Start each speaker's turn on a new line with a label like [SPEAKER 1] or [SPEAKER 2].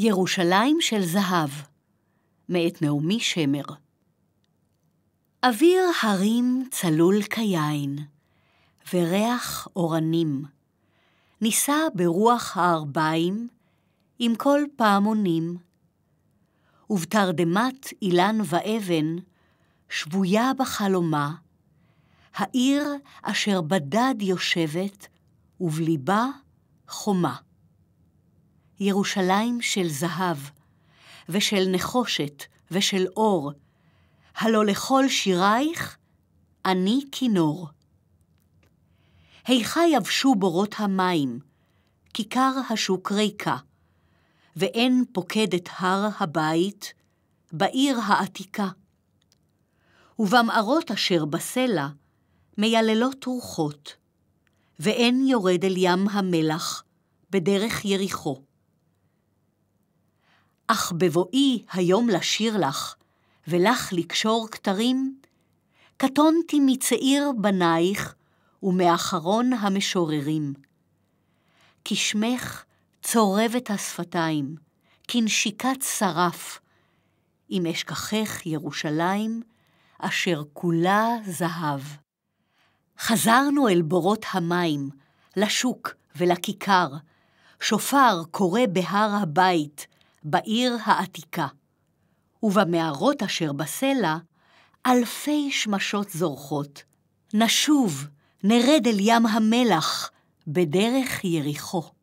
[SPEAKER 1] ירושלים של זהב, מאת נעמי שמר. אוויר הרים צלול כיין, וריח אורנים. נישא ברוח הארביים, עם כל פעמונים. ובתרדמת אילן ואבן, שבויה בחלומה, העיר אשר בדד יושבת, ובליבה חומה. ירושלים של זהב, ושל נחושת, ושל אור, הלא לכל שירייך אני כינור. היכה יבשו בורות המים, כיכר השוק ריקה, ואין פוקד את הר הבית, בעיר העתיקה. ובמערות אשר בסלע, מייללות רוחות, ואין יורד אל ים המלח, בדרך יריחו. אך בבואי היום לשיר לך, ולך לקשור כתרים, קטונתי מצעיר בנייך ומאחרון המשוררים. כי שמך צורבת השפתיים, כנשיקת שרף, אם אשכחך ירושלים, אשר כולה זהב. חזרנו אל בורות המים, לשוק ולכיכר, שופר קורא בהר הבית, בעיר העתיקה, ובמערות אשר בסלע אלפי שמשות זורחות. נשוב, נרד אל ים המלח, בדרך יריחו.